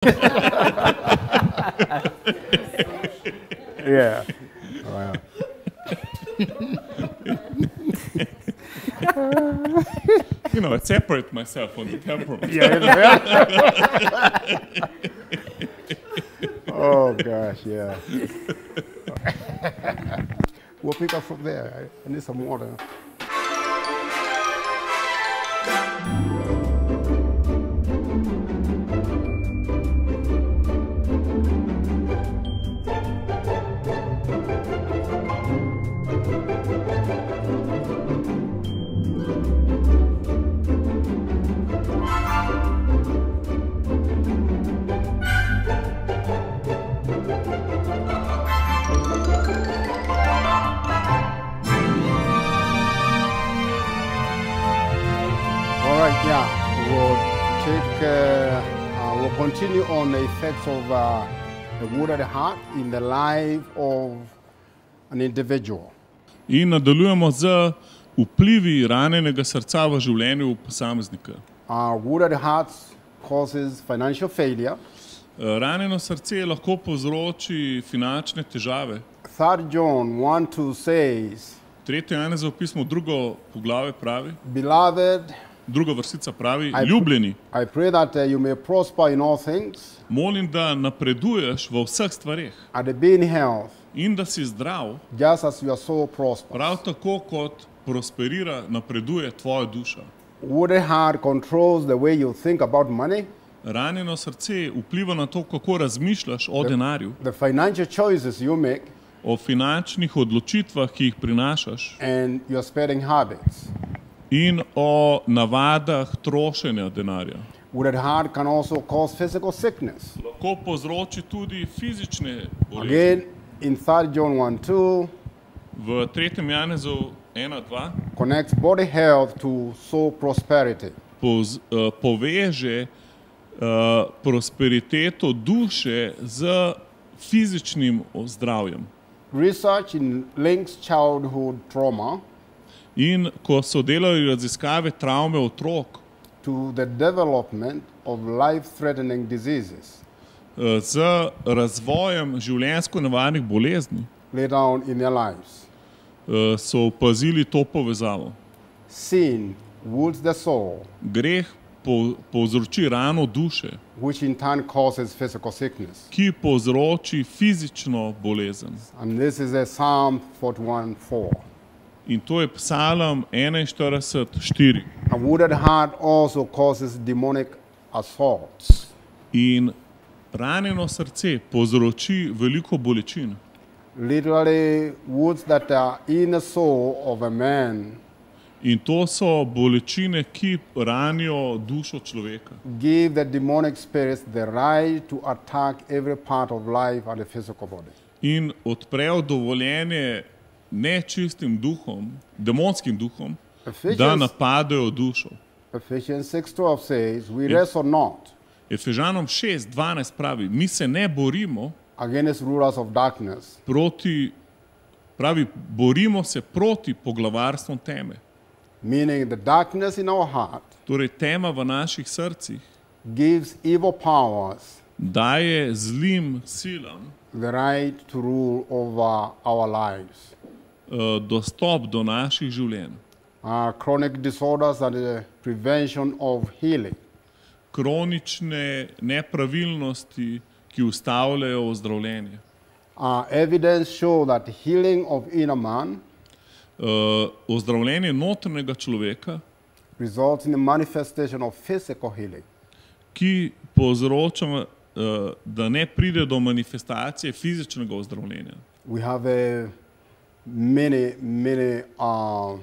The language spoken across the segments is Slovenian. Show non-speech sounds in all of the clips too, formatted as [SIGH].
[LAUGHS] yeah. Wow. [LAUGHS] you know, I separate myself on the temperament. [LAUGHS] yeah. oh gosh, yeah. we'll pick up from there. I need some water. continue on the effects of uh, the wounded heart in the life of an individual. In nadaljujemo z vplivi ranjenega srca v življenju posameznika. Uh, eh, ranjeno srce lahko povzroči finančne težave. Tretje Janezovo pismo, drugo poglavje pravi: Beloved, druga vrstica pravi, I ljubljeni. That, uh, Molim, da napreduješ v vseh stvareh health, in da si zdrav, prav tako kot prosperira, napreduje tvoja duša. Ranjeno srce vpliva na to, kako razmišljaš o the, denarju. The o finančnih odločitvah, ki jih prinašaš, in o navadah trošenja denarja. Lahko povzroči tudi fizične bolezni. Again, 1, 2, v 3. Janezu 1.2 uh, eh, poveže uh, prosperiteto duše z fizičnim zdravjem. Research in links childhood trauma. In ko so delali raziskave travme otrok, eh, z razvojem življenjsko nevarnih bolezni, eh, so opazili to povezavo. Sin wounds the soul. Greh povzroči rano duše, which in turn causes physical sickness. Ki povzroči fizično bolezen. And this is a Psalm 41:4. In to je psalam 41:4. In ranjeno srce povzroči veliko bolečin. Literally, words that are in the soul of a man. In to so bolečine, ki ranijo dušo človeka. Give the demonic spirits the right to attack every part of life and the physical body. In odprejo dovoljenje nečistim duhom, demonskim duhom, Ephesians, da napadajo dušo. Efežanom 6:12 pravi: Mi se ne borimo proti, pravi, borimo se proti poglavarstvom teme. Heart, torej, tema v naših srcih daje zlim silam. The right to rule over our lives uh, dostop do naših življenj. Uh, Kronične nepravilnosti, ki ustavljajo ozdravljenje. Uh, man, uh, ozdravljenje notrnega človeka, ki povzroča, uh, da ne pride do manifestacije fizičnega ozdravljenja many, many, uh,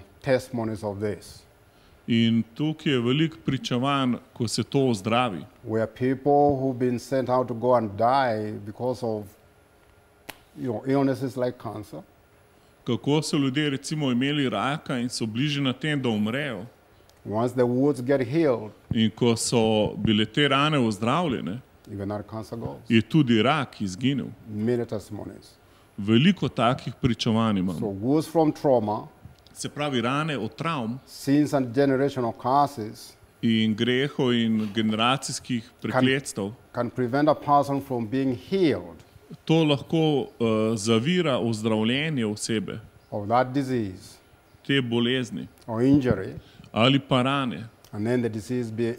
In tukaj je veliko pričevanj, ko se to ozdravi. You know, illnesses like cancer. Kako so ljudje recimo imeli raka in so bliže na tem, da umrejo? Once the woods get healed, in ko so bile te rane ozdravljene, goes, je tudi rak izginil. Many testimonies veliko takih pričovanj imamo. So trauma, se pravi, rane od travm causes, in grehov in generacijskih prekletstv. To lahko uh, zavira ozdravljenje osebe, disease, te bolezni injury, ali pa rane. Be,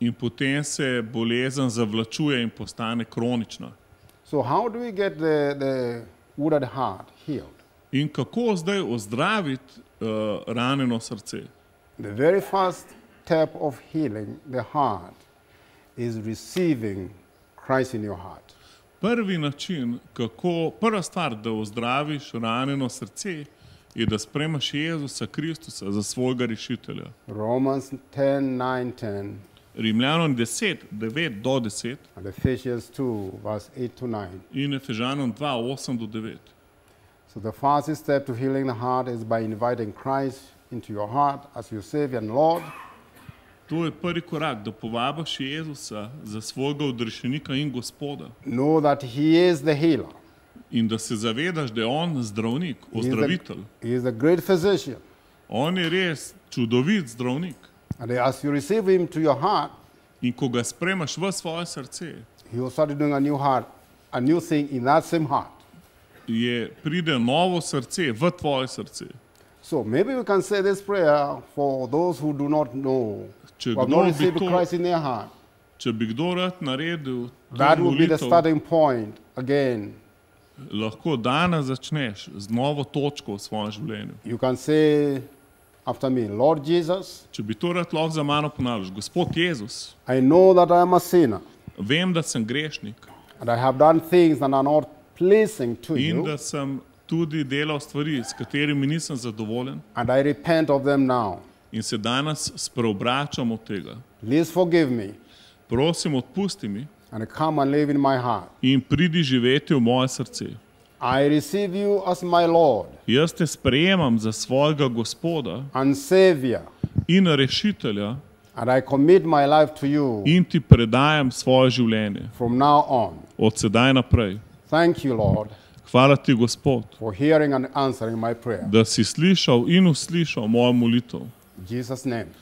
in potem se bolezen zavlačuje in postane kronična. So how do we get the, the wounded heart healed? In kako zdaj ozdraviti uh, ranjeno srce? The very first step of healing the heart is receiving Christ in your heart. Prvi način, kako, prva stvar, da ozdraviš ranjeno srce, je, da sprejmeš Jezusa Kristusa za svojega rešitelja. 10, 9, 10. Rimljanom 10, 9 do 10 in Efežanom 2, 8 do 9. So the first step to healing the heart is by inviting Christ into your heart as your Savior and Lord. To je prvi korak, da povabiš Jezusa za svojega odrešenika in gospoda. Know that he is the healer. In da se zavedaš, da je on zdravnik, ozdravitelj. He is a great physician. On je res čudovit zdravnik. And as you receive him to your heart, in ko ga sprejmeš v svoje srce, heart, heart, je pride novo srce v tvoje srce. So maybe we can say this prayer for those who do not know če or not received to, Christ in their heart. Če bi kdo rad naredil that would be the starting point again. Lahko danes začneš z novo točko v svojem življenju. You can say after me, Lord Jesus, če bi to rad lahko za mano ponavljal, Gospod Jezus, I know that I am a sinner, vem, da sem grešnik I have done that are not to in you, da sem tudi delal stvari, s katerimi nisem zadovoljen and I repent of them now. in se danes spreobračam od tega. Me, Prosim, odpusti mi and come and live in, my heart. in pridi živeti v moje srce. I receive you as my Lord jaz te sprejemam za svojega gospoda and savior, in rešitelja and I commit my life to you in ti predajam svoje življenje from now on. od sedaj naprej. Thank you, Lord, Hvala ti, Gospod, da si slišal in uslišal mojo molitev. V Jezusovem imenu.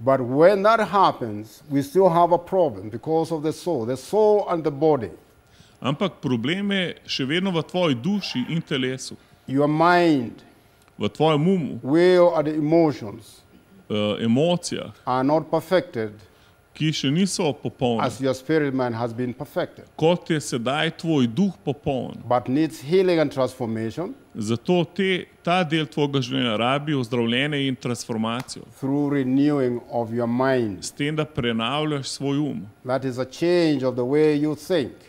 But when that happens, we still have a problem because of the soul, the soul and the body. Ampak problem je še vedno v tvoji duši in telesu. Your mind, v tvojem umu. Will and emotions, uh, emocija. Are not perfected ki še niso popolni, kot je sedaj tvoj duh popoln. Zato te, ta del tvojega življenja rabi ozdravljenje in transformacijo. S tem, da prenavljaš svoj um.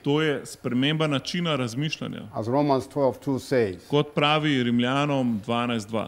To je sprememba načina razmišljanja. Kot pravi Rimljanom 12:2.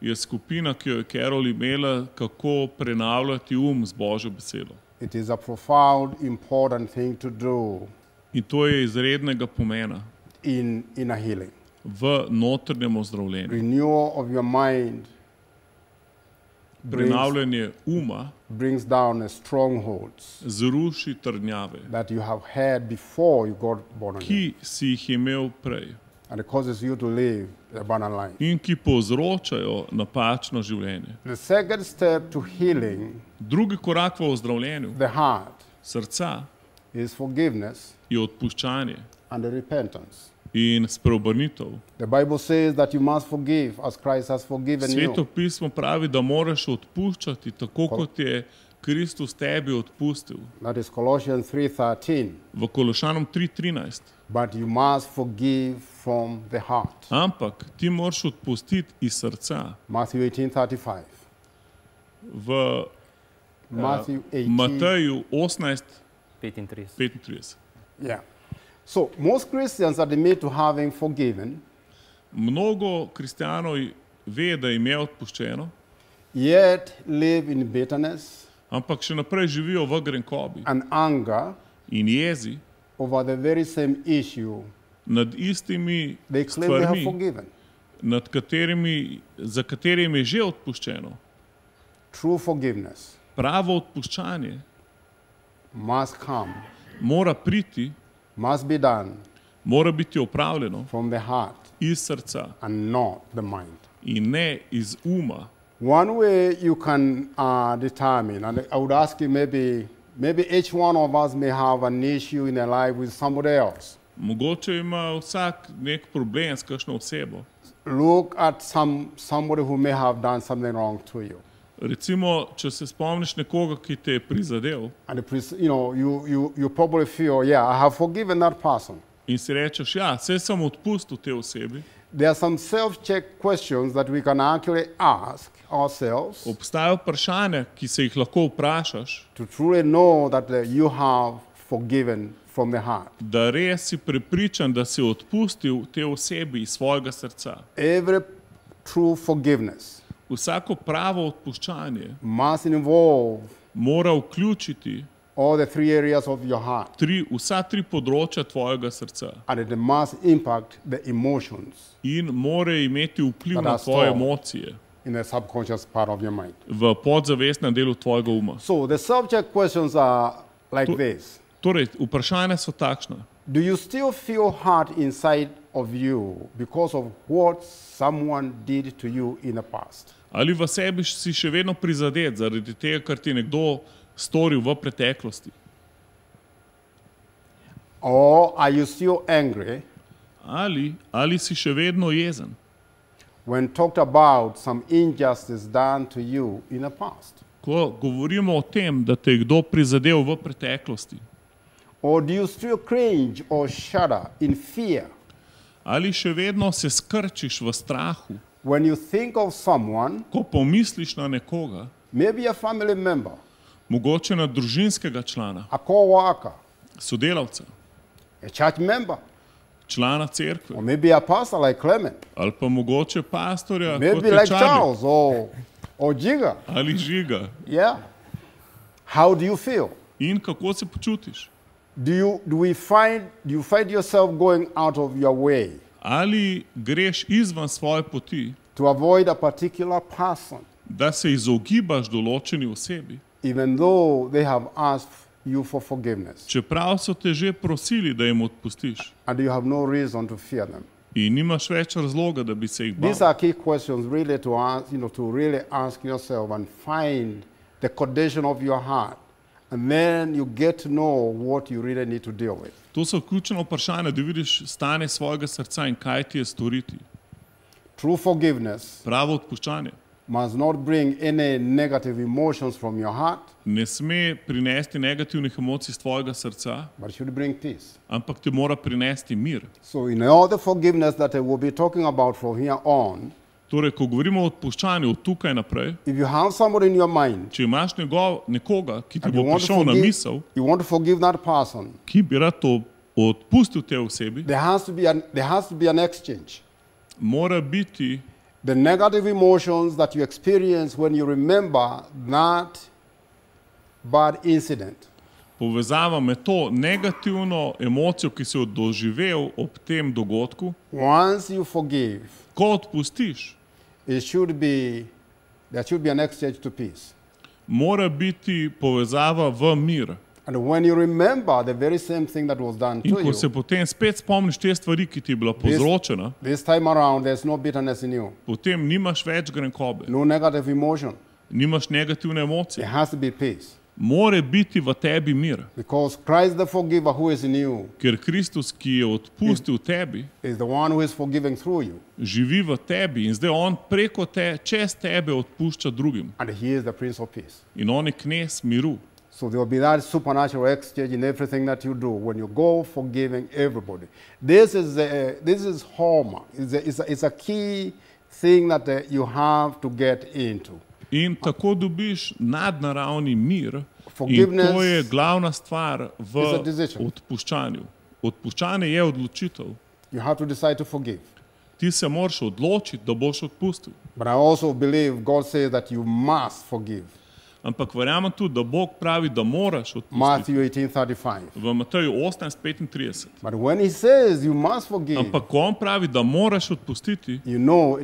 je skupina, ki jo je Carol imela, kako prenavljati um z Božjo besedo. In to je izrednega pomena v notrnjem ozdravljenju. Prenavljanje uma zruši trnjave, ki si jih imel prej and causes you to live the abundant life. In ki povzročajo napačno življenje. The second step to healing, drugi korak v ozdravljenju the heart, srca is forgiveness je odpuščanje and the repentance. In spreobrnitev. Sveto pismo pravi, da moraš odpuščati tako, kot je Kristus tebi odpustil. V Kološanom 3:13. Ampak ti moraš odpustiti iz srca. 18, v uh, Mateju 18, 35. 35. Yeah. So, Mnogo kristijanov ve, da jim je odpuščeno. Yet live in bitterness ampak še naprej živijo v grenkobi in jezi over the very same issue nad istimi stvarmi, nad katerimi, za katerimi je že odpuščeno. Pravo odpuščanje mora priti, mora biti opravljeno iz srca in ne iz uma. One way you can uh, determine, and I would ask you maybe, maybe each one of us may have an issue in a life with somebody else. Mogoče ima vsak nek problem s kakšno osebo. Look at some, somebody who may have done something wrong to you. Recimo, če se spomniš nekoga, ki te je prizadel. And you know, you, you, you probably feel, yeah, I have forgiven that person. In si rečeš, ja, vse sem odpustil te osebi. There are some self-check questions that we can actually ask ourselves. Obstajajo vprašanja, ki se jih lahko vprašaš. To truly know that uh, you have forgiven from the heart. Da res si prepričan, da si odpustil te osebi iz svojega srca. Every true forgiveness. Vsako pravo odpuščanje must involve mora vključiti all the three areas of your heart. Tri, vsa tri področja tvojega srca. And it must impact the emotions. In mora imeti vpliv na tvoje emocije. In the subconscious part of your mind. V podzavestnem delu tvojega uma. So the subject questions are like to, this. Torej, vprašanja so takšna. Do you still feel hurt inside of you because of what someone did to you in the past? Ali v sebi si še vedno prizadet zaradi tega, kar ti nekdo storil v preteklosti? Or are you still angry? Ali, ali si še vedno jezen? When talked about some injustice done to you in the past? Ko govorimo o tem, da te je kdo prizadel v preteklosti? Or do you still cringe or shudder in fear? Ali še vedno se skrčiš v strahu? When you think of someone, ko pomisliš na nekoga, maybe a family member, mogoče na družinskega člana, a coworker, sodelavca, a church member, člana cerkve, or maybe a pastor like Clement, ali pa mogoče pastorja, maybe like Charles or or Jigger, ali Jigger. Yeah. How do you feel? In kako se počutiš? Do you do we find do you find yourself going out of your way? Ali greš izvan svoje poti? To avoid a particular person. Da se izogibaš določeni osebi. Even though they have asked you for forgiveness. Čeprav so te že prosili, da jim odpustiš. And you have no reason to fear them. In nimaš več razloga, da bi se jih bal. These are key questions really to ask, you know, to really ask yourself and find the condition of your heart. And then you get to know what you really need to deal with. To so ključna vprašanja, da vidiš stanje svojega srca in kaj ti je storiti. True forgiveness Pravo odpuščanje must not bring any negative emotions from your heart, ne sme prinesti negativnih emocij iz tvojega srca, but should bring peace. ampak ti mora prinesti mir. So in all the forgiveness that I will be talking about from here on, Torej, ko govorimo o odpuščanju od tukaj naprej, mind, če imaš njegov, nekoga, ki ti bo prišel na misel, person, ki bi rad to odpustil te osebi, an, mora biti negativne emocije, ki jih izkušaš, ko se spomniš tega slabega incidenta. Povezava me to negativno emocijo, ki si jo doživel ob tem dogodku. Forgive, ko odpustiš, it should be, there should be an exchange to peace. Mora biti povezava v mir. And when you remember the very same thing that was done In to you, se potem spet te stvari, ki ti bila this, this time around there's no bitterness in you. Potem nimaš več no negative emotion. Nimaš negativne emocije. There has to be peace. more biti v tebi mir. Because Christ the forgiver who is in you. Ker Kristus, ki je odpustil is, tebi, is the one who is forgiving through you. Živi v tebi in zdaj on preko te, čez tebe odpušča drugim. And he is the prince of peace. In on je knez miru. So there will be that supernatural exchange in everything that you do when you go forgiving everybody. This is a, this is hallmark. It's a, it's a, it's a key thing that uh, you have to get into. In tako dobiš nadnaravni mir, to je glavna stvar v odpuščanju. Odpuščanje je odločitev. Ti se moraš odločiti, da boš odpustil. Believe, Ampak verjamem tudi, da Bog pravi, da moraš odpustiti. V Mateju 18:35. Ampak ko on pravi, da moraš odpustiti, you know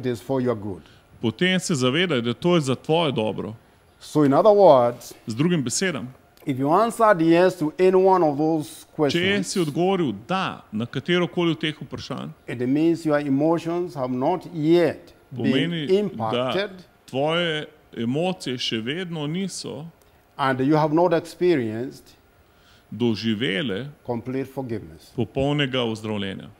potem se zavedaj, da to je za tvoje dobro. So words, Z drugim besedam, yes če si odgovoril da na katero koli od teh vprašanj, pomeni, impacted. da tvoje emocije še vedno niso. And you have not experienced doživele popolnega ozdravljenja,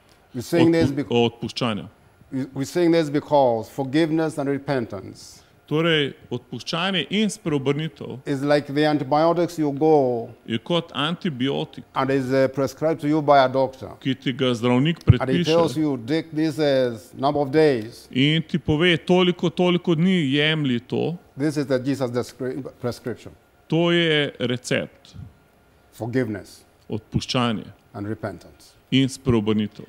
odpuščanja. We sing this because forgiveness and repentance. Torej, odpuščanje in spreobrnitev is like the antibiotics you go je kot antibiotik, and is uh, prescribed to you by a doctor. ki ti ga zdravnik predpiše. And he tells you, Dick, this is number of days. In ti pove, toliko, toliko dni jemli to. This is the Jesus prescription. To je recept. Forgiveness. Odpuščanje. And repentance. In spreobrnitev.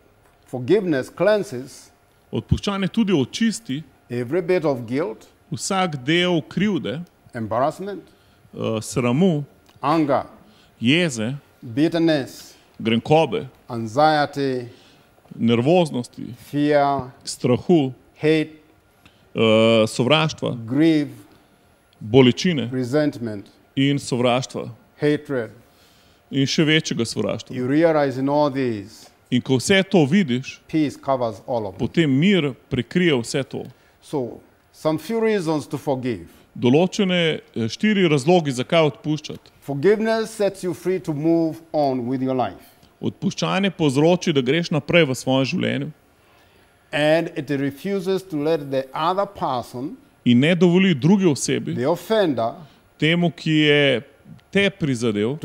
Forgiveness cleanses odpuščanje tudi očisti every bit of guilt, vsak del krivde, embarrassment, uh, sramu, anger, jeze, bitterness, grenkobe, anxiety, nervoznosti, fear, strahu, hate, uh, sovraštva, grief, bolečine resentment, in sovraštva hatred. in še večjega sovraštva. You realize in all these In ko vse to vidiš, potem mir prekrije vse to. So, Določene eh, štiri razloge, zakaj odpuščati. Odpuščanje povzroči, da greš naprej v svojem življenju. And it refuses to let the other person, in ne dovoli drugi osebi, the offender, temu, ki je te prizadel,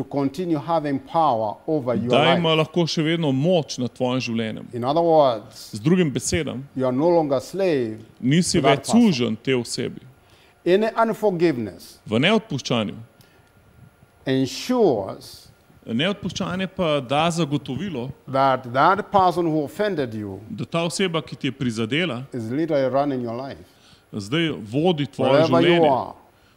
da ima lahko še vedno moč nad tvojim življenjem. Words, Z drugim besedam, no nisi več služen te osebi. V neodpuščanju. Ensures, Neodpuščanje pa da zagotovilo, that that you, da ta oseba, ki ti je prizadela, zdaj vodi tvoje življenje.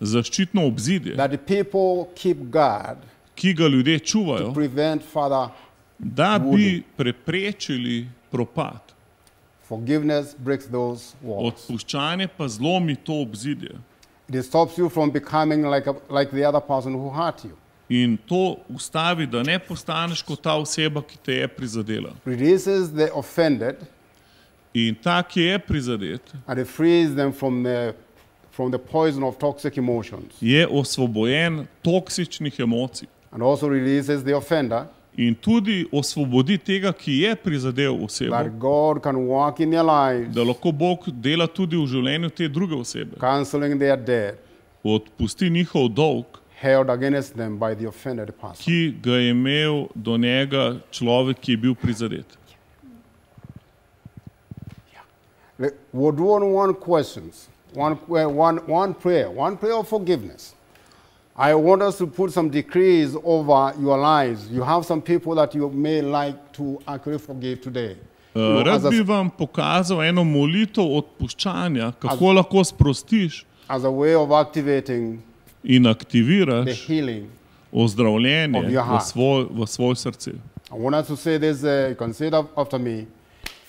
zaščitno obzidje, God, ki ga ljudje čuvajo, Father, da bi preprečili propad. Odpuščanje pa zlomi to obzidje. Like a, like In to ustavi, da ne postaneš kot ta oseba, ki te je prizadela. In ta, ki je prizadet, from the poison of toxic emotions. Je osvobojen toksičnih emocij. And also releases the offender. In tudi osvobodi tega, ki je prizadel osebo, lives, da lahko Bog dela tudi v življenju te druge osebe, dead, odpusti njihov dolg, ki ga je imel do njega človek, ki je bil prizadet. Yeah. Yeah. one, uh, one, one prayer, one prayer of forgiveness. I want us to put some decrees over your lives. You have some people that you may like to actually forgive today. Uh, eh, rad bi vam pokazal eno molitev odpuščanja, kako as, lahko sprostiš as a way of activating in aktiviraš ozdravljenje v, svoj, v svoje srce. I want us to say this, uh, consider after me.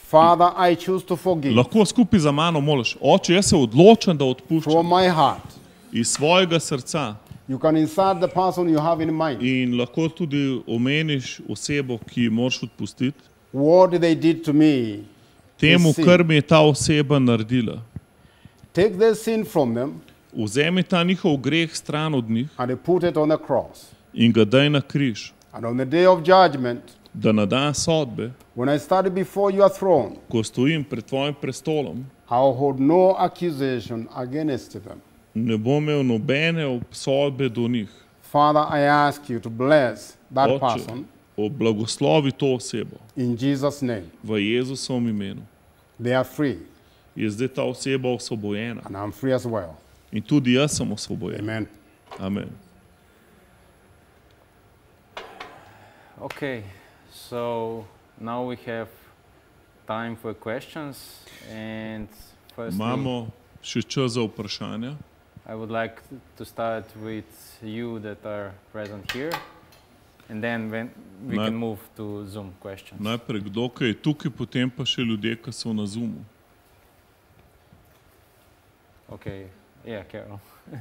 Father, I choose to forgive. Lahko skupaj za mano moliš, oče, jaz se odločam, da odpuščam iz svojega srca. In lahko tudi omeniš osebo, ki jo moraš odpustiti, temu, kar mi je ta oseba naredila. Vzemi ta njihov greh stran od njih in ga daj na križ da na dan sodbe, when I stand before your throne, ko stojim pred tvojim prestolom, no them. ne bom imel nobene obsodbe do njih. Father, I ask you to bless that Oče, person. Oblagoslovi to osebo. In Jesus name. V Jezusovem imenu. They are free. Je zdaj ta oseba osvobojena. And I'm free as well. In tudi jaz sem osvobojen. Amen. Amen. Okay so now we have time for questions and first mamo še čas za vprašanja i would like to start with you that are present here and then when we Naj... can move to zoom questions najprej kdo je tukaj potem pa še ljudje ki so na zoomu okay yeah carol [LAUGHS] what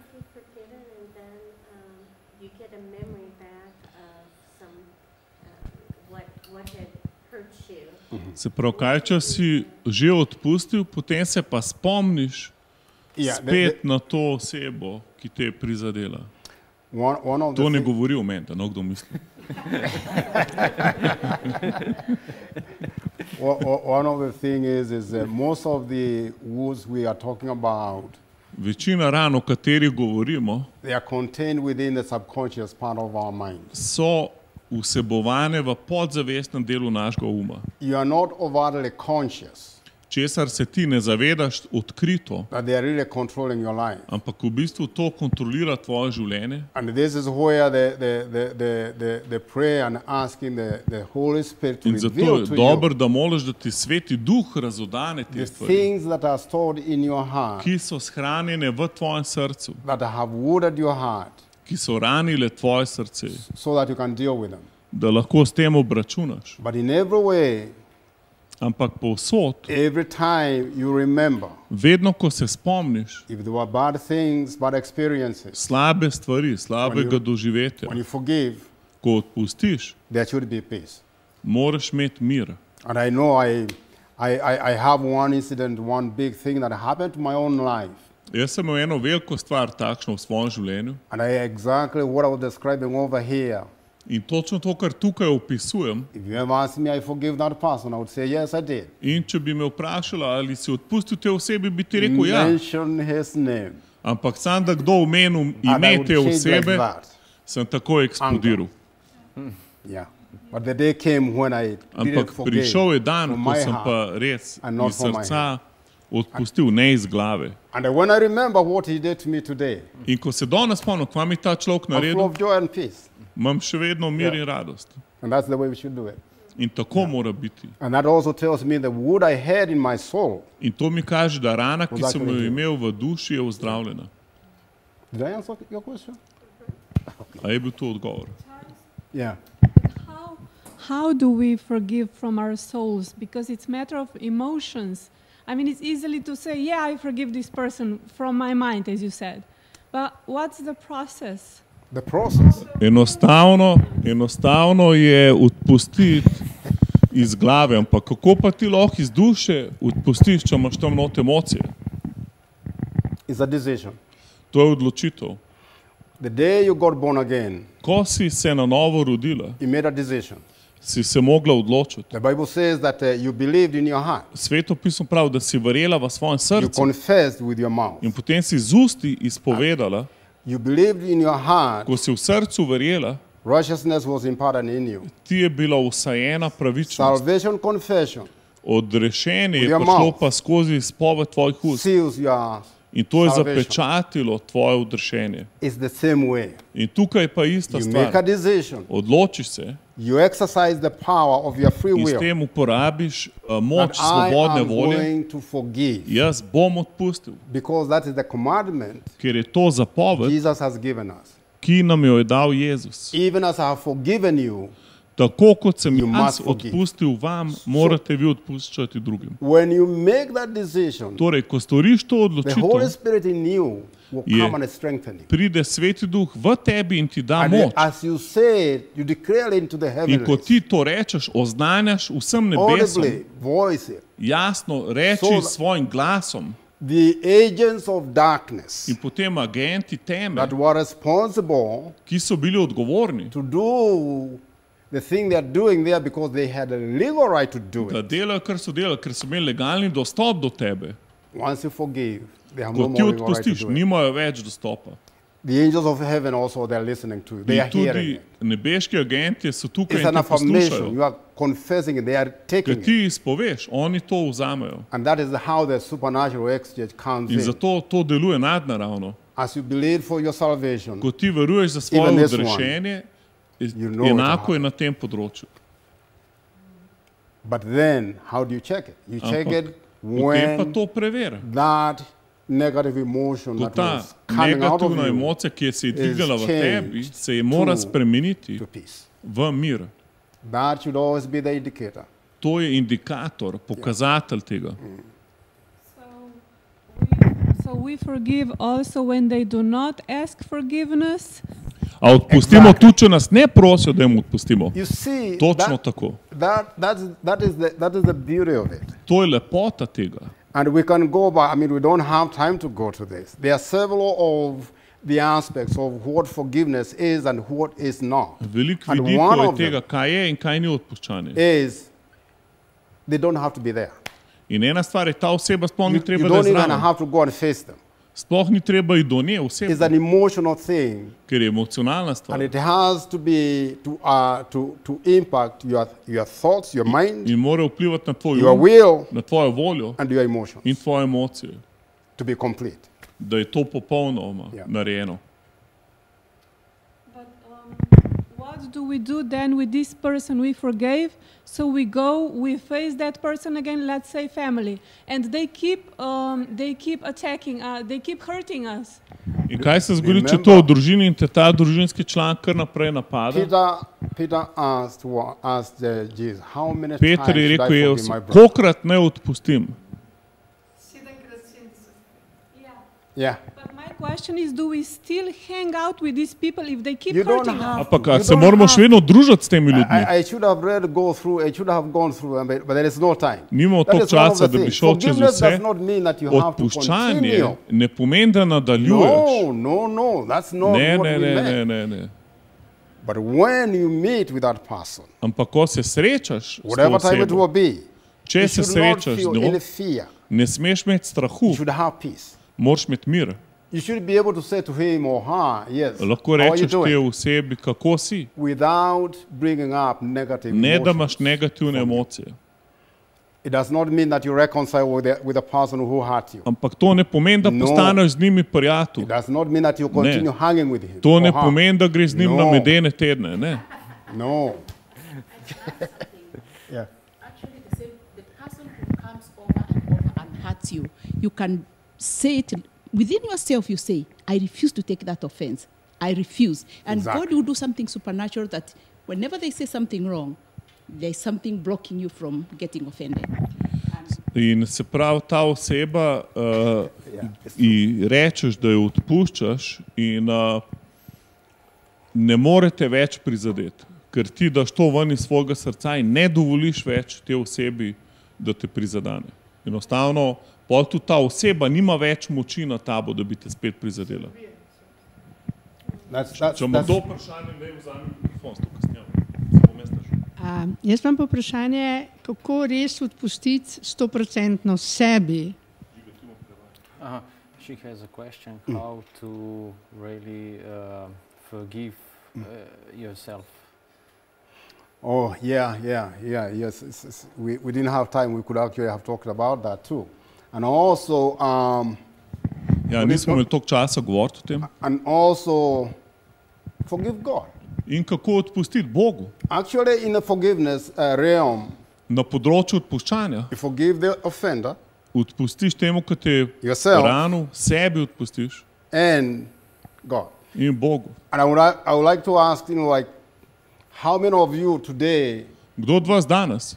is the beginning and then um, you get a memory -huh. Mhm. Se pravi, kaj če si že odpustil, potem se pa spomniš ja, spet de, de, na to osebo, ki te je prizadela. One, one to things... ne govori o meni, da nekdo misli. [LAUGHS] one of the things is, is that most of the wounds we are talking about Večina ran, o katerih govorimo, they are contained within the subconscious part of our mind. So vsebovane v podzavestnem delu našega uma. Česar se ti ne zavedaš odkrito, really ampak v bistvu to kontrolira tvoje življenje. In zato je dobro, da moliš, da ti sveti duh razodane te stvari, ki so shranjene v tvojem srcu, heart, ki so ranile tvoje srce, so da lahko s tem obračunaš. Way, Ampak povsod, remember, vedno ko se spomniš, bad things, bad slabe stvari, slabega doživetja, ko odpustiš, moraš imeti mir. In vem, da imam en incident, en velik stvar, ki se je zgodil v mojem življenju. Jaz sem imel eno veliko stvar takšno v svojem življenju. Exactly in točno to, kar tukaj opisujem. Person, say, yes, in če bi me vprašala, ali si odpustil te osebe, bi ti rekel ja. Ampak sam, da kdo omenil ime te osebe, like sem takoj eksplodiral. Yeah. Ampak prišel je dan, ko sem pa res iz srca. Heart odpustil, ne iz glave. Today, in ko se danes spomnim, kaj mi ta človek naredil, imam še vedno mir yeah. in radost. In tako yeah. mora biti. Soul, in to mi kaže, da rana, ki sem jo imel v duši, je ozdravljena. A je bil to odgovor? Yeah. How do we forgive from our souls? Because it's a matter of emotions. I mean, it's easily to say, yeah, I forgive this person from my mind, as you said. But what's the process? The process? Enostavno, enostavno je odpustiti iz glave, ampak kako pa ti lahko iz duše odpustiš, če imaš tam not emocije? It's a decision. To je odločitev. The day you got born again, ko si se na novo rodila, you made a decision si se mogla odločiti. Uh, Sveto pismo pravi, da si verjela v svojem srcu in potem si z usti izpovedala, uh, heart, ko si v srcu verjela, ti je bila usajena pravičnost. Odrešenje je prišlo pa skozi spoved tvojih ust. In to salvation. je zapečatilo tvoje odrešenje. In tukaj pa je ista stvar. Odloči se. S tem uporabiš uh, moč svobodne volje. Forgive, jaz bom odpustil, ker je to zapoved, ki nam jo je dal Jezus. You, Tako kot sem jaz odpustil vam, so, morate vi odpuščati drugim. Decision, torej, ko storiš to odločitev, je, pride sveti duh v tebi in ti da moč. In ko ti to rečeš, oznanjaš vsem nebesom, jasno reči svojim glasom. The agents of darkness in potem agenti teme, that were responsible ki so bili odgovorni, to do the thing they are doing there because they had a legal right to do it. Delajo, kar so delali, kar so imeli legalni dostop do tebe. Once you forgive, Ja, ko ti odpustiš, nimajo več dostopa. Also, in tudi nebeški agenti so tukaj in poslušajo. Ker ti izpoveš, oni to vzamejo. In zato to deluje nadnaravno. Ko ti veruješ za svoje odrešenje, you know enako je na tem področju. Then, Ampak potem pa to preveri negative emotion, to ta negativna emocija, ki je se izdigala v tebi, se je morala spremeniti to v mir. To je indikator, pokazatelj yeah. tega. Mm. A odpustimo exactly. tudi, če nas ne prosijo, da jim odpustimo. See, Točno that, tako. That, that is the, that is the to je lepota tega. And we can go by, I mean, we don't have time to go to this. There are several of the aspects of what forgiveness is and what is not. and one of tega, kaj je in kaj ni Is they don't have to be there. In ena stvar je, ta oseba sploh ni treba, You don't even have to go and face them. Sploh ni treba iti do nje, vse je emocionalno stvar, ker je emocionalna stvar. To be, to, uh, to, to your, your thoughts, your mind, in mora vplivati na tvoj um, na tvojo voljo in tvoje emocije, da je to popolnoma yeah. Ja. narejeno. do we do then with this person we forgave? So we go, we face that person again, let's say family. And they keep, um, they keep attacking, uh, they keep hurting us. In kaj se zgodi, če to v družini in te ta družinski član kar naprej napade? Peter, Peter asked, asked uh, Jesus, Peter je rekel, kokrat ne odpustim, Yeah. Ampak se moramo še vedno družiti s temi ljudmi? Nimamo toliko časa, da bi šel čez vse. Odpuščanje ne pomeni, da nadaljuješ. Ne, ne, ne, ne, ne. Ampak ko se srečaš s to osebo, če se srečaš z njo, ne smeš imeti strahu. Ne smeš imeti strahu moraš imeti mir. Say, him, oh, ha, yes, Lahko rečeš te osebi, kako si, ne emotions. da imaš negativne emocije. Ampak to ne pomeni, da no. postaneš z njimi prijatelj. To oh, ne pomeni, da greš z njim no. na medene tedne. Ne. No. [LAUGHS] yeah say it within yourself you say i refuse to take that offense i refuse and exactly. god will do something supernatural that whenever they say something wrong there's something blocking you from getting offended In se prav ta oseba uh, ja, in rečeš, da jo odpuščaš in uh, ne morete več prizadeti, ker ti daš to ven iz svojega srca in ne dovoliš več te osebi, da te prizadane. Enostavno, uh, pol tudi ta oseba nima več moči na tabo, da bi te spet prizadela. Če ima to vprašanje, ne vzamem mikrofon, to kasnjavo. A, jaz imam pa vprašanje, kako res odpustiti stoprocentno sebi? Uh, she has a question, how to really uh, forgive uh, yourself. Oh, yeah, yeah, yeah, yes. It's, it's, we, we didn't have time. We could actually have talked about that too. And also, um, ja, nismo imeli toliko časa govoriti o tem. Also, In kako odpustiti Bogu? Uh, realm, Na področju odpuščanja, offender, odpustiš temu, ki te je ranil, sebi odpustiš. In Bogu. Like ask, you know, like, Kdo od vas danes?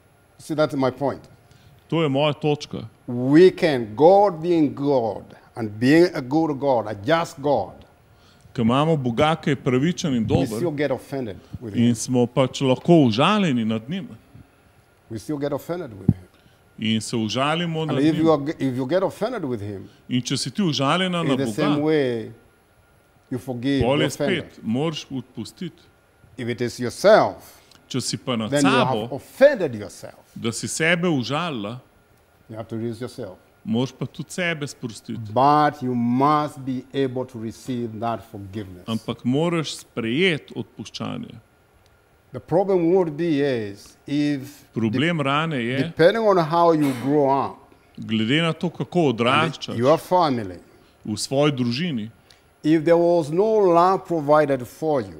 See, that's my point. To je moja točka. We can, God being God and being a good God, a just God, ko imamo Boga, ki je pravičen in dober, in smo pač lahko užaljeni nad njim. In se užalimo nad njim. Him, in če si ti užaljena na Boga, way, bolje spet, moraš odpustiti. Yourself, Če si pa na cabo, yourself, da si sebe užalila, moraš pa tudi sebe sprostiti. Ampak moraš sprejeti odpuščanje. Problem, is, problem rane je, up, glede na to, kako odraščaš family, v svoji družini. If there was no love provided for you,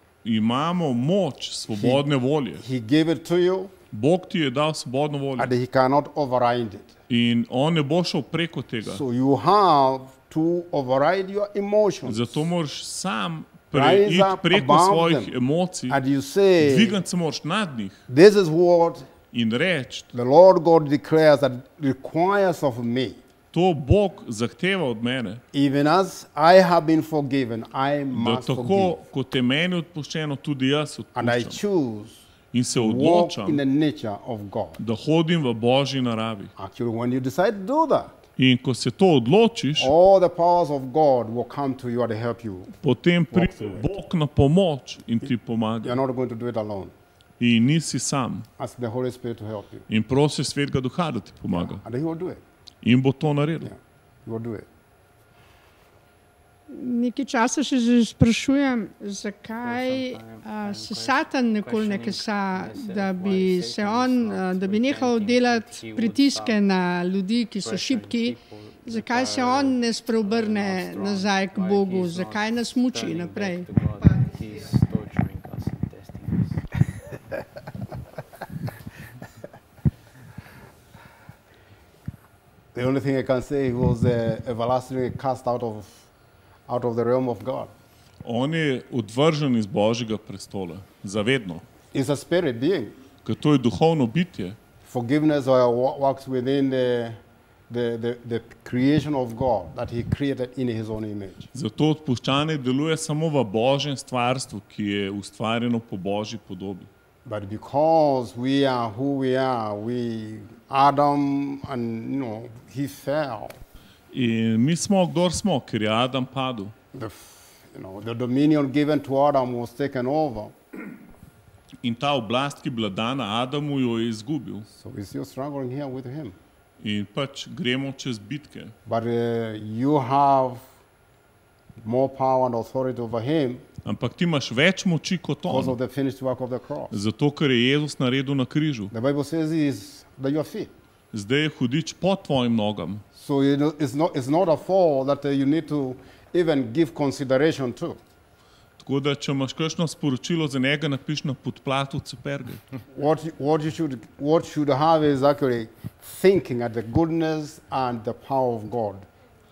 imamo moč svobodne volje. He, he gave it to you, Bog ti je dal svobodno voljo. And he cannot override it. In on ne bo šel preko tega. So you have to override your emotions. Zato moraš sam preiti preko svojih them. emocij. And you say, dvigant se moraš nad njih. This is what in reč, the Lord God declares that requires of me to Bog zahteva od mene. As I have been forgiven, I must da tako forgive. kot je meni odpuščeno, tudi jaz odpuščam. In se odločam, da hodim v Božji naravi. Actually, that, in ko se to odločiš, potem pride Bog na pomoč in ti pomaga. In nisi sam. In prosi svetega duha, da ti pomaga. Yeah, in bo to naredil. Ja. Nekaj časa se že sprašujem, zakaj uh, se Satan nikoli ne kesa, da bi, on, uh, da bi nehal delati pritiske na ljudi, ki so šibki, zakaj se on ne spreobrne eh, nazaj k Bogu, zakaj nas muči naprej. the only thing I can say he was the everlasting cast out of out of the realm of God. On je odvržen iz božjega prestola za vedno. Is a spirit being. Ker to je duhovno bitje. Forgiveness or works within the the the the creation of God that he created in his own image. Zato odpuščanje deluje samo v božjem stvarstvu, ki je ustvarjeno po božji podobi. But because we are who we are, we Adam and you know, he fell. In e mi smo, kdor smo, ker je Adam padel. The, you know, the dominion given to Adam was taken over. [CLEARS THROAT] In ta oblast, ki je bila dana Adamu, jo je izgubil. So we still struggling here with him. In pač gremo čez bitke. But uh, you have more power and authority over him. Ampak ti imaš več moči kot on. Zato, ker je Jezus naredil na križu. Zdaj je hudič pod tvojim nogam. Uh, Tako da, če imaš kakšno sporočilo za njega, napiš na podplatu Cepergi. Kaj bi morali imeti, je dejansko razmišljati o dobrosti in moči Boga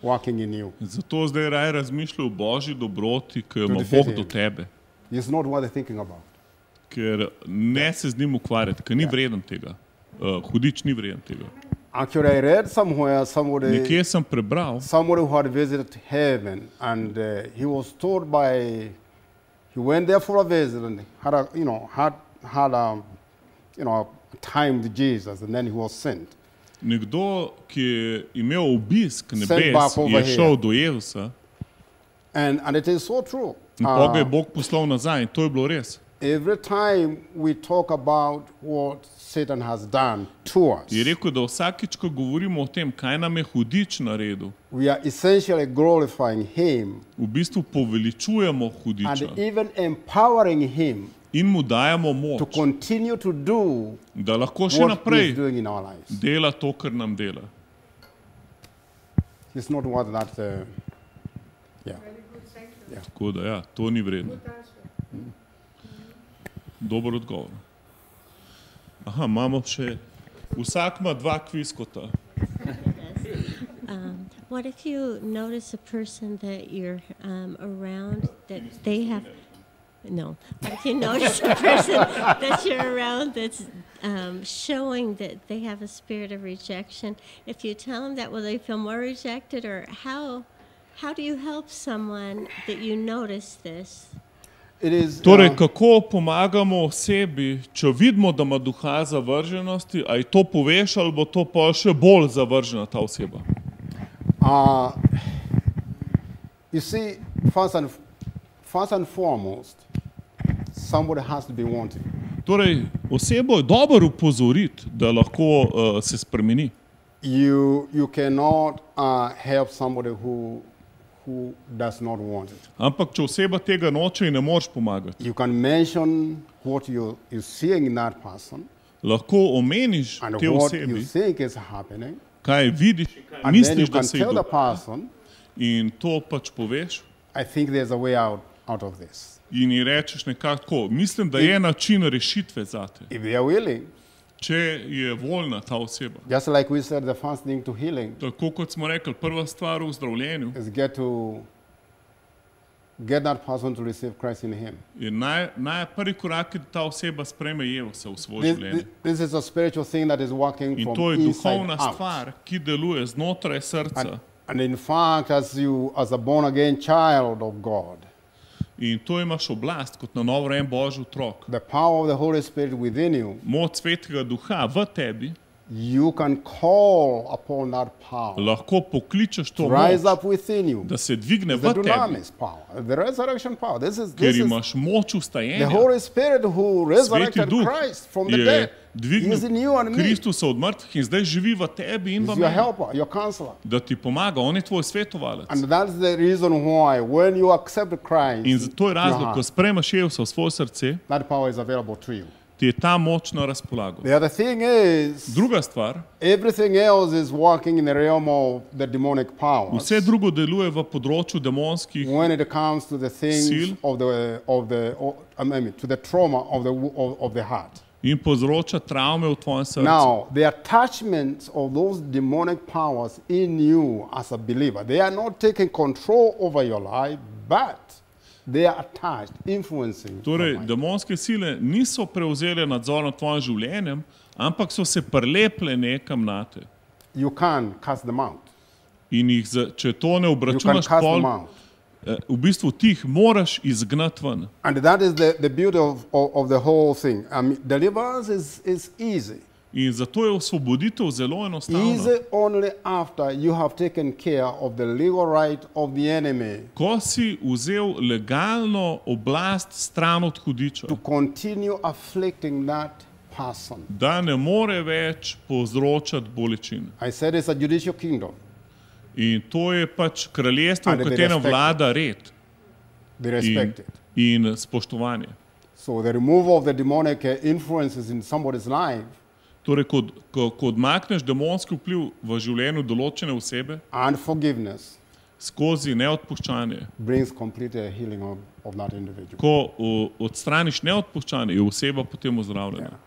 walking in you. Zato zdaj raje razmišljam o božji dobroti, ki jo ima Bog do tebe. Ker ne se z njim ukvarjati, ker ni yeah. vreden tega. Uh, hudič ni vreden tega. Nekje sem prebral, uh, He went there for a visit and had, a, you know, had, had a, you know, a time with Jesus, and then he was sent. Nekdo, ki je imel obisk nebeškega in je šel do Jezusa, in Boga je uh, Bog poslal nazaj, in to je bilo res. Je rekel, da vsakič, ko govorimo o tem, kaj nam je hudič naredil, v bistvu poveličujemo hudiča in in mu dajemo moč, do, da lahko še naprej dela to, kar nam dela. That, uh, yeah. yeah. Tako da, ja, to ni vredno. Dober odgovor. Aha, imamo še vsak ima dva kviskota. Um, what if you notice a person that you're um, around that they have? No, I can notice a person that you're around that's um, showing that they have a spirit of rejection. If you tell them that, will they feel more rejected, or how? How do you help someone that you notice this? Is, torej, um, kako pomagamo osebi, če vidimo, da ima duha zavrženosti, ali to poveš, ali bo to pa še bolj zavržena ta oseba? Uh, see, first and, first and foremost, Torej, osebo je dobro upozoriti, da lahko uh, se spremeni. You, you cannot, uh, who, who Ampak, če oseba tega noče in ne moreš pomagati, you, you person, lahko omeniš te osebe, kaj vidiš, kaj misliš, da se je zgodilo. In to pač poveš. Out, out in ji rečeš nekako tako. Mislim, da je način rešitve za te. Če je voljna ta oseba. Tako kot smo rekli, prva stvar v zdravljenju je najprvi korak, da ta oseba spreme Jevose v svoje življenje. In to je duhovna stvar, ki deluje znotraj srca. And in fact, as you, as a born again child of God, In to imaš oblast kot na novo rojen Božji otrok. Moc svetega duha v tebi lahko pokličeš to moč, da se dvigne v tebi, ker imaš moč ustajenja. Sveti duh je dvignil Kristusa od mrtvih in zdaj živi v tebi in v meni, da ti pomaga, on je tvoj svetovalec. In to je razlog, ko sprejmeš Jezusa v svoje srce, ti je ta moč na razpolago. Is, Druga stvar, vse drugo deluje v področju demonskih sil in povzroča travme v tvojem srcu. Now, the attachments of those demonic powers in you as a believer, they are not taking control over your life, but Torej, demonske sile niso prevzele nadzor nad tvojim življenjem, ampak so se prilepile nekam na te. In jih, če to ne obračunaš, pol, eh, v bistvu ti jih moraš izgnati ven. In to je beauty of, of, of the whole thing. I um, mean, deliverance is, is easy. In zato je osvoboditev zelo enostavna. Right Ko si vzel legalno oblast stran od hudiča, da ne more več povzročati bolečine. In to je pač kraljestvo, v katero vlada red in, in spoštovanje. So, in spoštovanje. Torej, ko, ko, ko odmakneš demonski vpliv v življenju določene osebe, skozi neodpuščanje, of, of ko o, odstraniš neodpuščanje, je oseba potem ozdravljena.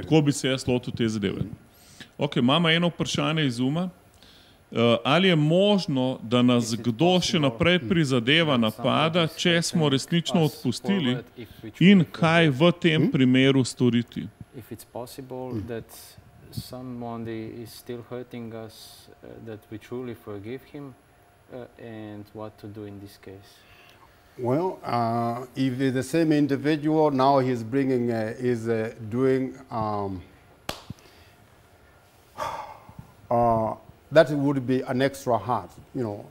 Tako bi se jaz lotil te zadeve. Okay, Imamo eno vprašanje iz uma. Eh, ali je možno, da nas kdo še naprej hmm. prizadeva, napada, če smo resnično odpustili in kaj v tem hmm? primeru storiti? Hmm. Eh, eh, well, uh, if it's the same individual, now he's bringing, a, uh, is a uh, doing, um, [SIGHS] uh, that would be an extra heart, you know,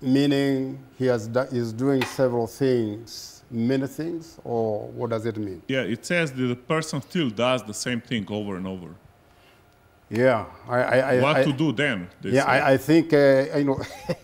meaning he has is doing several things, many things, or what does it mean? Yeah, it says that the person still does the same thing over and over. Yeah, I, I, what I, to do then? Yeah, I, I, think uh, you know [LAUGHS]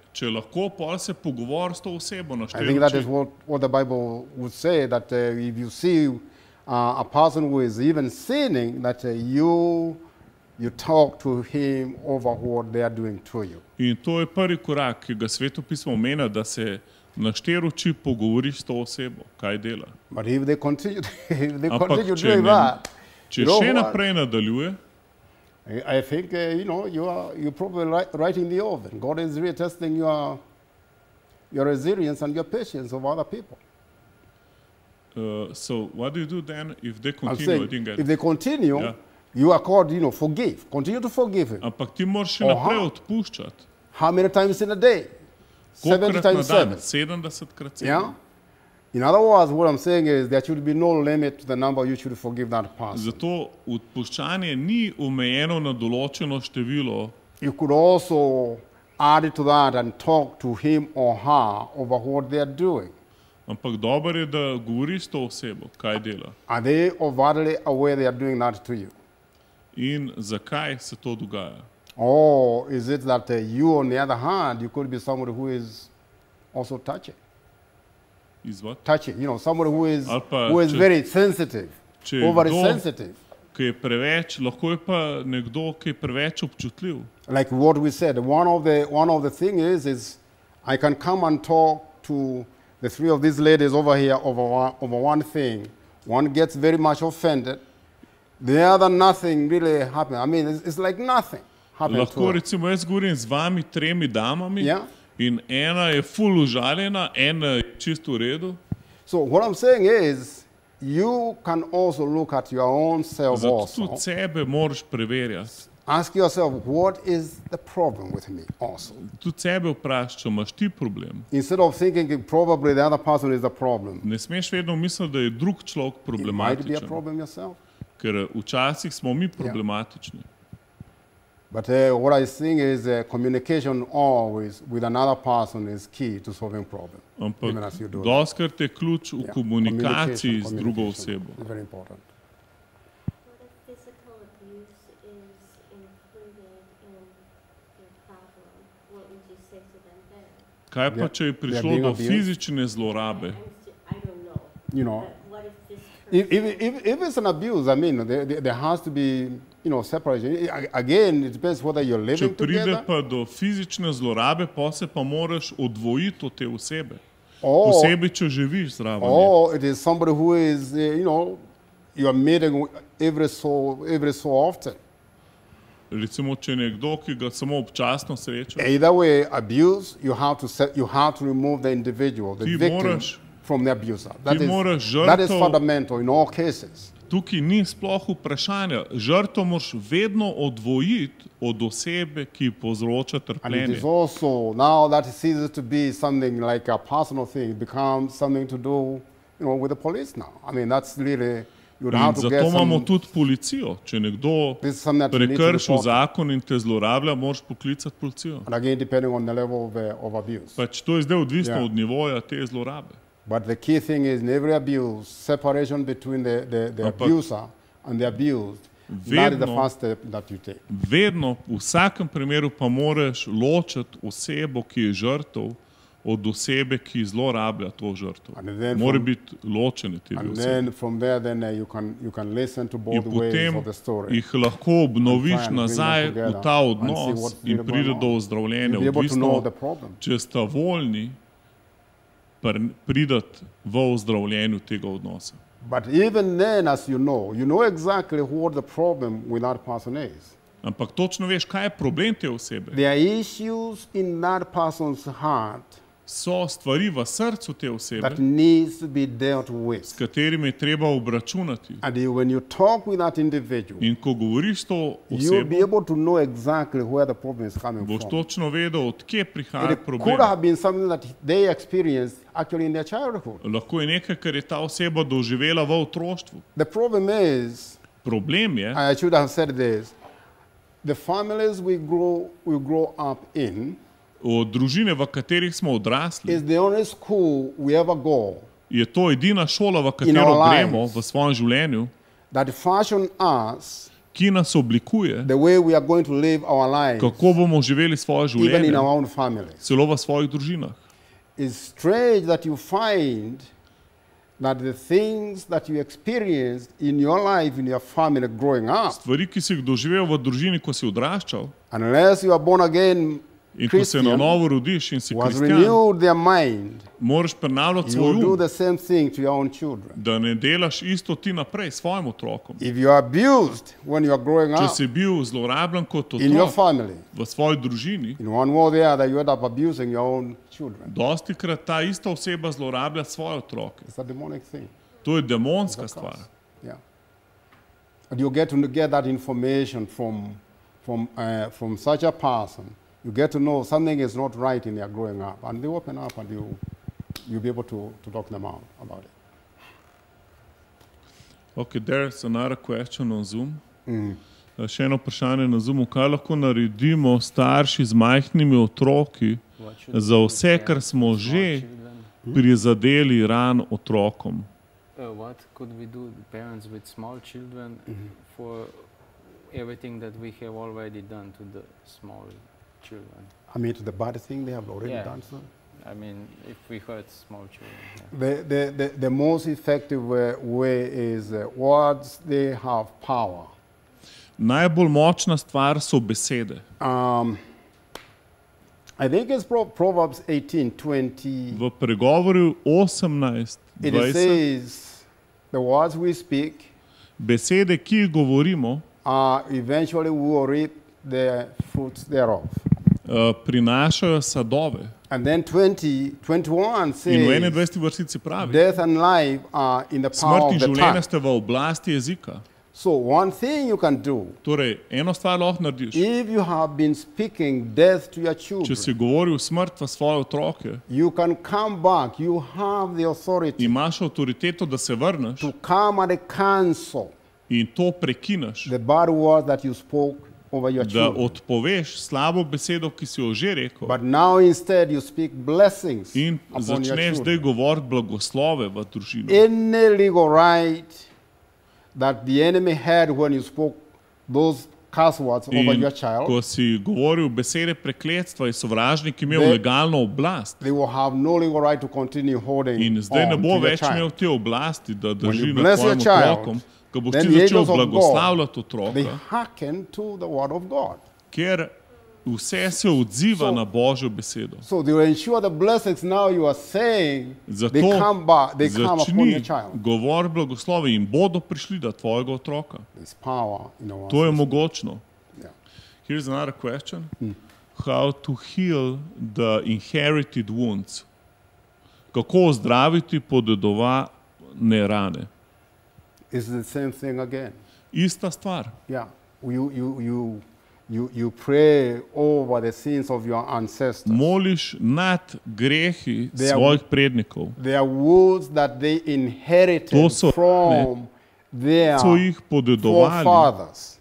če lahko pol se pogovori s to osebo na štiri. Mislim, da je to, kar bi Bible would say, da če vidite osebo, ki je celo sinning, da če vi You talk to him over what they are doing to you. In to je prvi korak, ki ga svetopismo omenja, da se na štiri oči pogovoriš s to osebo, kaj dela. [LAUGHS] Ampak, če, ne, that, če še naprej nadaljuje, I, think, uh, you know, you are you probably right, right in the oven. God is retesting your, your resilience and your patience of other people. Uh, so what do you do then if they continue? Saying, if they continue, yeah. you are called, you know, forgive. Continue to forgive him. How many times in a day? 70 times na 7. 70 krat 7. Yeah. In other words, what I'm saying is there should be no limit to the number you should forgive that person. Zato odpuščanje ni omejeno na določeno število. You could also add to that and talk to him or her over what they are doing. Ampak dober je, da govoriš to osebo, kaj dela. Are they overtly aware they are doing that to you? In zakaj se to dogaja? Or is it that uh, you, on the other hand, you could be somebody who is also touching? is what? Touchy. You know, somebody who is, who is če, very sensitive, overly sensitive. Ki je preveč, lahko je pa nekdo, ki je preveč občutljiv. Like what we said, one of the one of the thing is is I can come and talk to the three of these ladies over here over one, over one thing. One gets very much offended. The other nothing really happened. I mean, it's, it's like nothing happened. Lahko recimo jaz govorim z vami tremi damami. Yeah In ena je ful užaljena, ena je čisto v redu. So what I'm saying is, you can also look at your own self Zato also. Zato sebe moraš preverjati. Ask yourself, what is the problem with me also? Tudi sebe vpraš, če imaš ti problem. Instead of thinking probably the other person is the problem. Ne smeš vedno misliti, da je drug človek problematičen. It might be a problem yourself. Ker včasih smo mi problematični. Yeah. But uh, what I think is uh, communication always with another person is key to solving problems. Ampak doskrat je ključ v komunikaciji z drugo osebo. Very important. Kaj pa, če je prišlo do fizične zlorabe? You know, if, if, if it's an abuse, I mean, there, there has to be you know, separation. Again, it depends whether you're living together. Če pride together. pa do fizične zlorabe, pa se pa moraš odvojiti od te osebe. Oh, Osebi, če živiš zraven. Oh, it is somebody who is, eh, you know, you are meeting every so, every so often. Recimo, če je nekdo, ki ga samo občasno srečaš. Either way, abuse, you have to, set, you have to remove the individual, the ti victim moraš, from the abuser. That is, that is fundamental in all cases tukaj ni sploh vprašanja. Žrtvo moraš vedno odvojiti od osebe, ki povzroča trpljenje. Zato imamo tudi policijo. Če nekdo prekršil zakon in te zlorablja, moraš poklicati policijo. Uh, pač to je zdaj odvisno od nivoja te zlorabe. But the key thing is never abuse separation between the, the, the abuser and the abused. Vedno, vedno, v vsakem primeru pa moraš ločiti osebo, ki je žrtev, od osebe, ki zlorablja to žrtev. Mora biti ločene te osebe. Then, there, then, uh, in potem jih lahko obnoviš nazaj v ta odnos in pride do ozdravljenja. Če sta voljni, priti v ozdravljenju tega odnosa. But even then, as you know, you know exactly what the problem with that person is. Ampak točno veš, kaj je problem te osebe. There are issues in that person's heart so stvari v srcu te osebe, with, s katerimi je treba obračunati. You, in ko govoriš s to osebo, exactly boš from. točno vedel, odkje prihaja problem. Lahko je nekaj, kar je ta oseba doživela v otroštvu. Problem, is, problem je, in bi moral reči, da se družine, ki jih odraščamo, o družine, v katerih smo odrasli. Je to edina šola, v katero gremo v svojem življenju, us, ki nas oblikuje, lives, kako bomo živeli svoje življenje, celo v svojih družinah. Life, family, up, stvari, ki si jih doživel v družini, ko si odraščal, In ko se na novo rodiš in si kristjan, moraš prenavljati svoj um, da ne delaš isto ti naprej s svojim otrokom. Če si bil zlorabljen kot otrok v svoji družini, dosti krat ta ista oseba zlorablja svoje otroke. To je demonska stvar. From, from, uh, from you get to know something is not right in their growing up, and they open up, and you you'll be able to to talk them out about it. Okay, there's another question on Zoom. Mm. Uh, še eno vprašanje na zumu, kaj lahko naredimo starši z majhnimi otroki za vse, kar smo že hmm? prizadeli ran otrokom? Uh, children, mm -hmm. children. I mean, it's the bad thing they have already yeah. done, so. I mean, if we hurt small children. Yeah. The, the, the, the, most effective way is uh, words, they have power. Najbolj močna stvar so besede. Um, I think it's Pro Proverbs 18, 20. V pregovoru 18, 20. It says, the words we speak, besede, ki govorimo, are eventually we will reap the fruits thereof. Eh, prinašajo sadove. And then 20, 21 says, in 21. verziji pravi: Smrt in življenje sta v oblasti jezika. Do, torej, eno stvar lahko narediš. Children, če si govoril smrt v svoje otroke, back, imaš avtoriteto, da se vrneš in to prekinaš over your da children. odpoveš slabo besedo, ki si jo že rekel. But now instead you speak blessings in upon začneš your zdaj govoriti blagoslove v družini. In ko si govoril besede prekletstva in sovražnik imel legalno oblast, no in zdaj ne bo več imel te oblasti, da drži nad tvojim otrokom, ko boš ti začel blagoslavljati otroka, ker vse se odziva so, na Božjo besedo. Zato začni govor blagoslove in bodo prišli do tvojega otroka. To je mogočno. Here's another question. Hmm. How to heal the inherited wounds? Kako ozdraviti podedovane rane? Is the same thing again. Ista stvar. Yeah. You, you, you, you, you pray over the sins of your ancestors. Moliš nad grehi they svojih prednikov. They are words that they inherited so, from ne, their forefathers.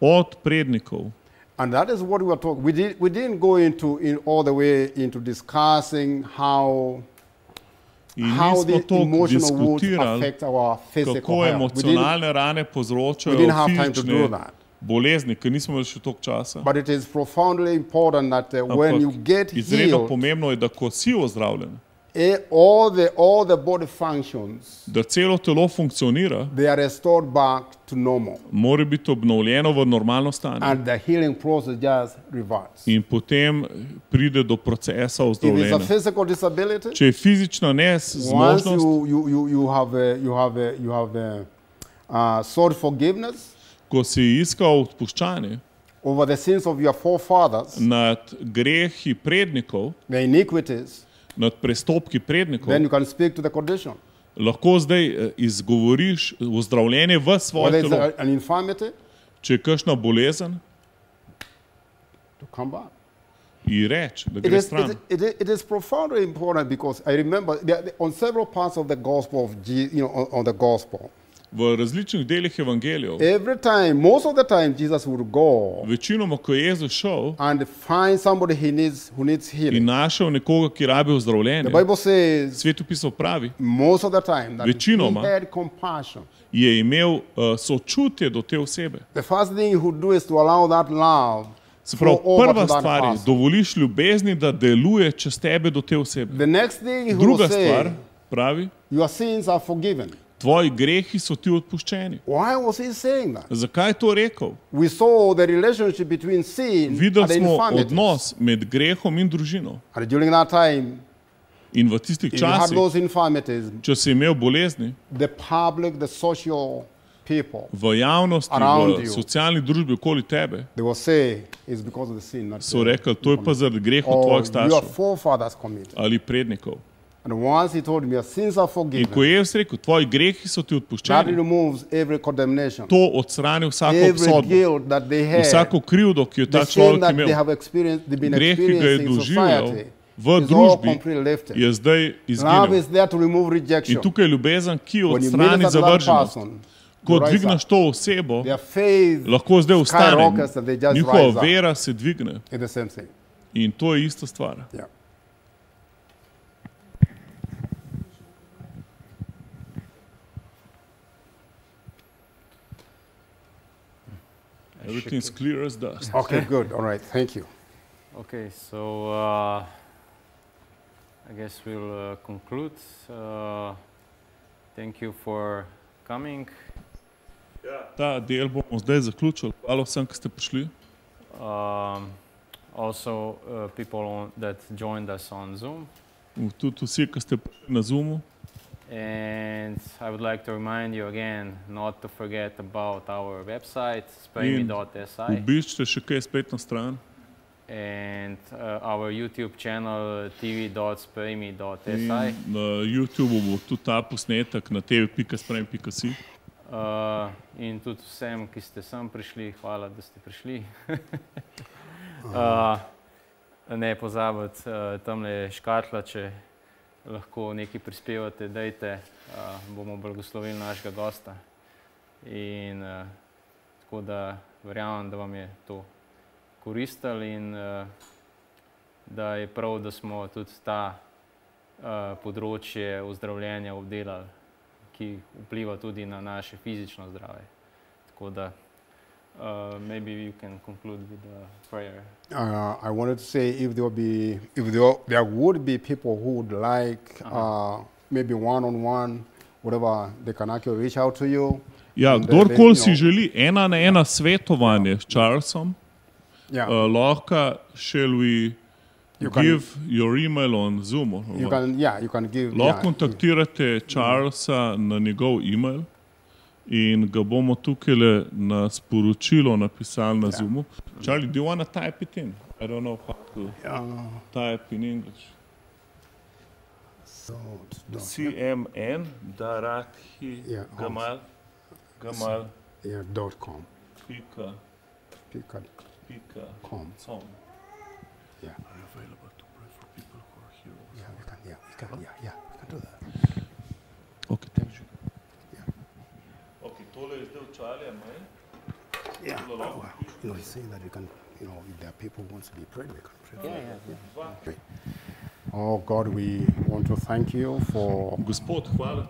od prednikov. And that is what we are talking. We, did, we didn't go into in all the way into discussing how In mi smo to diskutirali, kako emocionalne rane povzročajo fizične bolezni, ker nismo imeli še toliko časa. Uh, Ampak izredno pomembno je, da ko si ozdravljen, Eh, all the, all the body functions, da celo telo funkcionira, mora biti obnovljeno v normalno stanje. In potem pride do procesa ozdravljenja. Če je fizična nezmožnost, ko si iskal odpuščanje, Over the sins of your forefathers, nad grehi prednikov, the iniquities, nad prestopki prednikov, lahko zdaj eh, izgovoriš ozdravljenje v svoje telo, če je kakšna bolezen, in reč, da gre stran. It is profoundly important because I remember on several parts of the gospel, you know, on the gospel, V različnih delih evangelijev, time, go, večinoma, ko je Jezus šel somebody, he needs, who needs in našel nekoga, ki rabi ozdravljenje, svet upisal pravi, time, večinoma je imel uh, sočutje do te osebe. Se pravi, prva stvar je, dovoliš ljubezni, da deluje čez tebe do te osebe. Druga stvar pravi, tvoji grehi so ti odpuščeni. Zakaj je to rekel? Videli smo odnos med grehom in družino. In v tistih časih, če si imel bolezni, v javnosti, v socialni družbi okoli tebe, so rekli, to je pa zaradi grehov tvojih staršev ali prednikov. And once he told me, your sins are forgiven. In ko je jim rekel, tvoji grehi so ti odpuščeni. That removes every condemnation. To odstrani vsako obsodbo. Vsako krivdo, ki jo ta človek imel. Greh, ki ga je doživel v družbi, je zdaj izginil. In tukaj je ljubezen, ki odstrani zavrženost. Ko dvigneš to osebo, lahko zdaj ustane. Njihova vera se dvigne. In to je ista stvar. Ja. Everything's clear as dust. Okay, good. All right, thank you. Okay, so uh, I guess we'll uh, conclude. Uh, thank you for coming. Yeah. Ta del bomo zdaj zaključili. Hvala vsem, ki ste prišli. Um, also, uh, people that joined us on Zoom. Tudi vsi, ki ste prišli na Zoomu. And I would like to remind you again not to forget about our website, spraymi.si. spletno stran. And uh, our YouTube channel, tv.spraymi.si. Na YouTube bo tudi ta posnetek na tv.spraymi.si. Uh, in tudi vsem, ki ste sem prišli, hvala, da ste prišli. [LAUGHS] uh, ne pozabiti, uh, tamle je škatla, če lahko nekaj prispevate, da uh, bomo blagoslovili našega gosta. In, uh, tako da verjamem, da vam je to koristilo in uh, da je prav, da smo tudi ta uh, področje ozdravljenja obdelali, ki vpliva tudi na naše fizično zdravje. Tako da uh, maybe you can conclude with a prayer. Uh, I wanted to say if there be if there, there would be people who would like uh -huh. uh, maybe one on one, whatever they can actually reach out to you. Ja, kdorkoli si želi ena na ena svetovanje s Charlesom, yeah. uh, lahko, shall we you give can, your email on Zoom? You can, yeah, you can give, lahko yeah, kontaktirate Charlesa yeah. na njegov email in ga bomo tukaj le na sporočilo napisali na ja. Zoomu. Čali, do you want to type it in? I don't know how to ja, no. type in English. CMN, Darakhi, ja, Gamal, Gamal, dot com. Pika. Pika. Pika. Com. Com. Yeah. Are you available to pray for people who are here? Yeah, we can, yeah, we can, yeah, yeah. Yeah. Oh, wow. You know, he's saying that you can, you know, if there are people who want to be prayed, they can pray. Yeah, yeah, yeah. Okay. Oh God, we want to thank you for Gospod, hvala.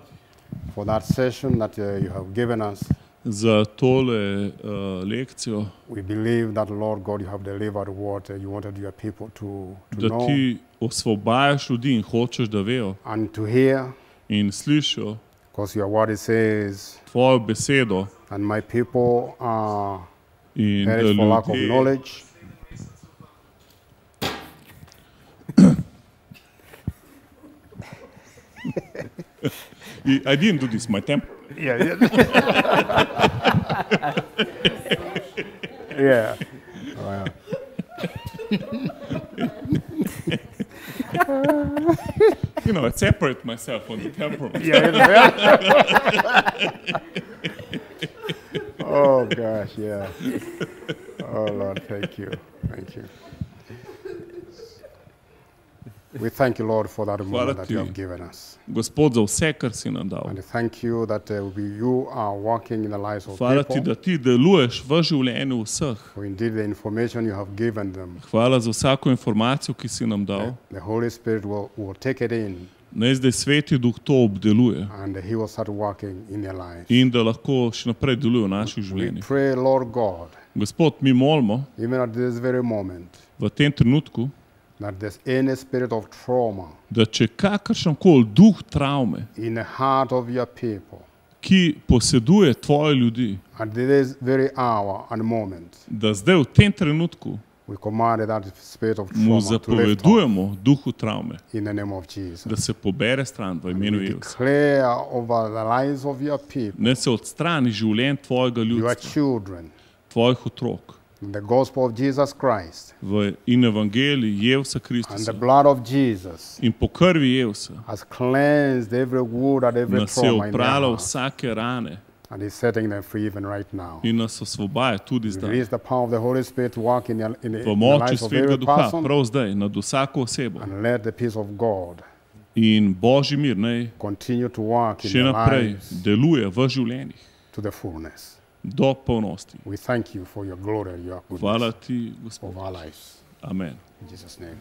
for that session that uh, you have given us. Za tole uh, We believe that Lord God, you have delivered what uh, you wanted your people to, to da know. Da ti osvobajaš ljudi in hočeš, da vejo. And to hear. In slišijo. Because your word says, For besedo, oh, and my people are perish for lack of knowledge. [LAUGHS] I didn't do this, my temple. Yeah. Yeah. [LAUGHS] yeah. Wow. you know, separate myself from the temperament. [LAUGHS] yeah, yeah. [LAUGHS] oh gosh, yeah. Oh Lord, thank you, thank you. you, Lord, Hvala ti, Gospod, za vse, kar si nam dal. You, uh, Hvala people. ti, da ti deluješ v življenju vseh. Hvala za vsako informacijo, ki si nam dal. Will, will naj zdaj sveti duh to obdeluje in da lahko še naprej deluje v naših življenjih. Gospod, mi molimo moment, v tem trenutku, trauma, da če kakršen koli duh travme, people, ki poseduje tvoje ljudi, moment, da zdaj v tem trenutku mu zapovedujemo duhu travme, da se pobere stran v imenu Jezusa, da se odstrani življenje tvojega ljudstva, tvojih otrok the gospel of Jesus Christ v in evangeliji Jezusa Krista the blood of Jesus in po krvi Jezusa has cleansed every wound and every trauma vsake rane and he's setting them free even right now in nas osvobaja tudi zdaj release the power of the holy spirit to walk in in the moči svetega duha prav zdaj nad vsako osebo and let the peace of god in božji mir naj continue to walk in your lives še naprej deluje v življenjih to the fullness do plnosti. We thank you for your glory and your goodness. Hvala ti, Of our lives. Amen. In Jesus name.